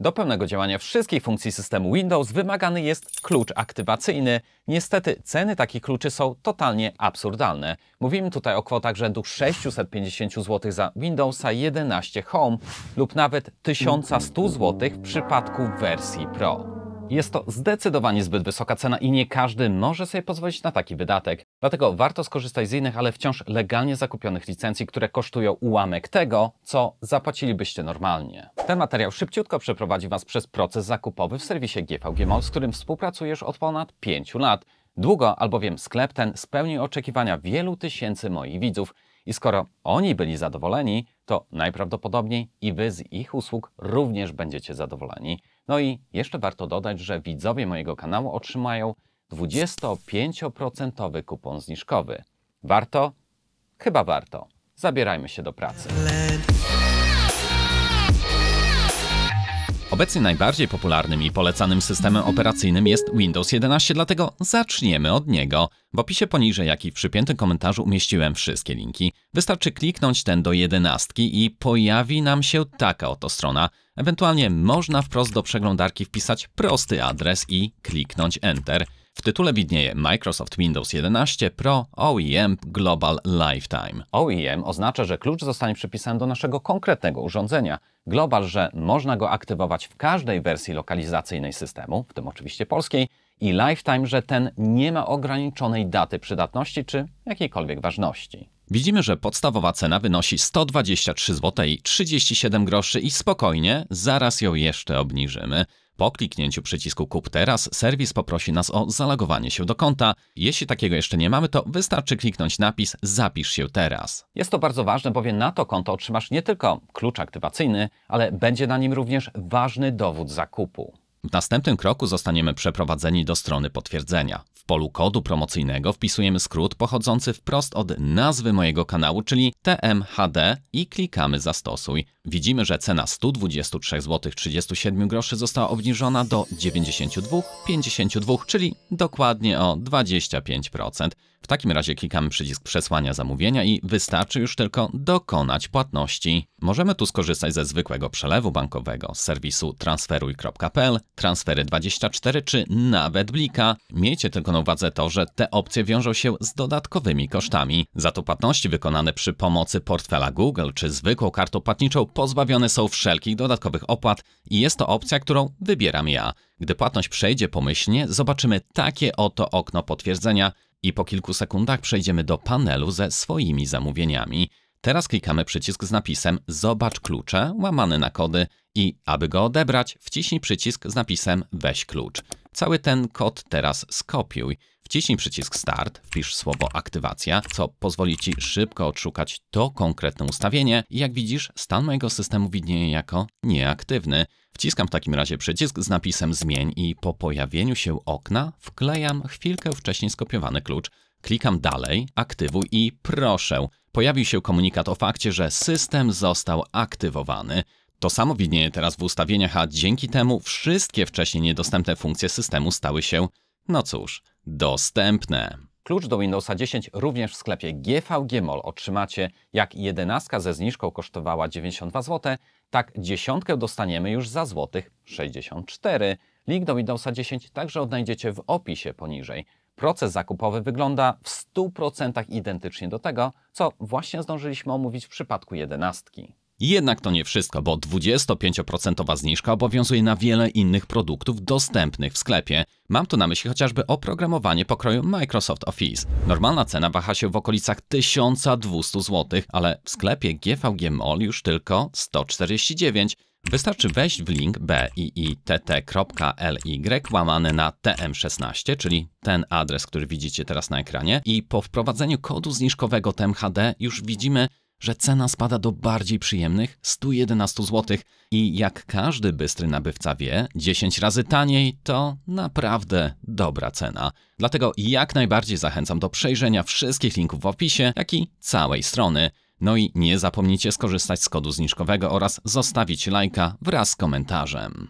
Do pełnego działania wszystkich funkcji systemu Windows wymagany jest klucz aktywacyjny. Niestety ceny takich kluczy są totalnie absurdalne. Mówimy tutaj o kwotach rzędu 650 zł za Windowsa 11 Home lub nawet 1100 zł w przypadku wersji Pro. Jest to zdecydowanie zbyt wysoka cena i nie każdy może sobie pozwolić na taki wydatek. Dlatego warto skorzystać z innych, ale wciąż legalnie zakupionych licencji, które kosztują ułamek tego, co zapłacilibyście normalnie. Ten materiał szybciutko przeprowadzi Was przez proces zakupowy w serwisie GVG Mall, z którym współpracujesz od ponad 5 lat. Długo, albowiem sklep ten spełnił oczekiwania wielu tysięcy moich widzów i skoro oni byli zadowoleni, to najprawdopodobniej i Wy z ich usług również będziecie zadowoleni. No i jeszcze warto dodać, że widzowie mojego kanału otrzymają 25% kupon zniżkowy. Warto? Chyba warto. Zabierajmy się do pracy. Obecnie najbardziej popularnym i polecanym systemem operacyjnym jest Windows 11, dlatego zaczniemy od niego. W opisie poniżej, jak i w przypiętym komentarzu umieściłem wszystkie linki. Wystarczy kliknąć ten do 11 i pojawi nam się taka oto strona. Ewentualnie można wprost do przeglądarki wpisać prosty adres i kliknąć Enter. W tytule widnieje Microsoft Windows 11 Pro OEM Global Lifetime. OEM oznacza, że klucz zostanie przypisany do naszego konkretnego urządzenia. Global, że można go aktywować w każdej wersji lokalizacyjnej systemu, w tym oczywiście polskiej, i lifetime, że ten nie ma ograniczonej daty przydatności czy jakiejkolwiek ważności. Widzimy, że podstawowa cena wynosi 123 zł 37 groszy i spokojnie zaraz ją jeszcze obniżymy. Po kliknięciu przycisku Kup teraz serwis poprosi nas o zalogowanie się do konta. Jeśli takiego jeszcze nie mamy, to wystarczy kliknąć napis Zapisz się teraz. Jest to bardzo ważne, bowiem na to konto otrzymasz nie tylko klucz aktywacyjny, ale będzie na nim również ważny dowód zakupu. W następnym kroku zostaniemy przeprowadzeni do strony potwierdzenia. W polu kodu promocyjnego wpisujemy skrót pochodzący wprost od nazwy mojego kanału, czyli TMHD i klikamy zastosuj. Widzimy, że cena 123,37 zł 37 została obniżona do 92,52, czyli dokładnie o 25% takim razie klikamy przycisk przesłania zamówienia i wystarczy już tylko dokonać płatności. Możemy tu skorzystać ze zwykłego przelewu bankowego, z serwisu transferuj.pl, transfery24 czy nawet Blika. Miejcie tylko na uwadze to, że te opcje wiążą się z dodatkowymi kosztami. Za to płatności wykonane przy pomocy portfela Google czy zwykłą kartą płatniczą pozbawione są wszelkich dodatkowych opłat i jest to opcja, którą wybieram ja. Gdy płatność przejdzie pomyślnie, zobaczymy takie oto okno potwierdzenia, i po kilku sekundach przejdziemy do panelu ze swoimi zamówieniami. Teraz klikamy przycisk z napisem Zobacz klucze, łamany na kody i aby go odebrać, wciśnij przycisk z napisem Weź klucz. Cały ten kod teraz skopiuj. Wciśnij przycisk Start, wpisz słowo aktywacja, co pozwoli Ci szybko odszukać to konkretne ustawienie i jak widzisz, stan mojego systemu widnieje jako nieaktywny. Wciskam w takim razie przycisk z napisem zmień i po pojawieniu się okna wklejam chwilkę wcześniej skopiowany klucz. Klikam dalej, aktywuj i proszę, pojawił się komunikat o fakcie, że system został aktywowany. To samo widnieje teraz w ustawieniach, a dzięki temu wszystkie wcześniej niedostępne funkcje systemu stały się, no cóż, dostępne. Klucz do Windowsa 10 również w sklepie GVG Mall otrzymacie. Jak 11 ze zniżką kosztowała 92 zł, tak dziesiątkę dostaniemy już za złotych 64. Link do Windowsa 10 także odnajdziecie w opisie poniżej. Proces zakupowy wygląda w 100% identycznie do tego, co właśnie zdążyliśmy omówić w przypadku jedenastki. Jednak to nie wszystko, bo 25% zniżka obowiązuje na wiele innych produktów dostępnych w sklepie. Mam tu na myśli chociażby oprogramowanie pokroju Microsoft Office. Normalna cena waha się w okolicach 1200 zł, ale w sklepie GVG Mall już tylko 149 Wystarczy wejść w link biitt.ly łamane na tm16, czyli ten adres, który widzicie teraz na ekranie i po wprowadzeniu kodu zniżkowego TMHD już widzimy że cena spada do bardziej przyjemnych 111 zł i jak każdy bystry nabywca wie, 10 razy taniej to naprawdę dobra cena. Dlatego jak najbardziej zachęcam do przejrzenia wszystkich linków w opisie, jak i całej strony. No i nie zapomnijcie skorzystać z kodu zniżkowego oraz zostawić lajka wraz z komentarzem.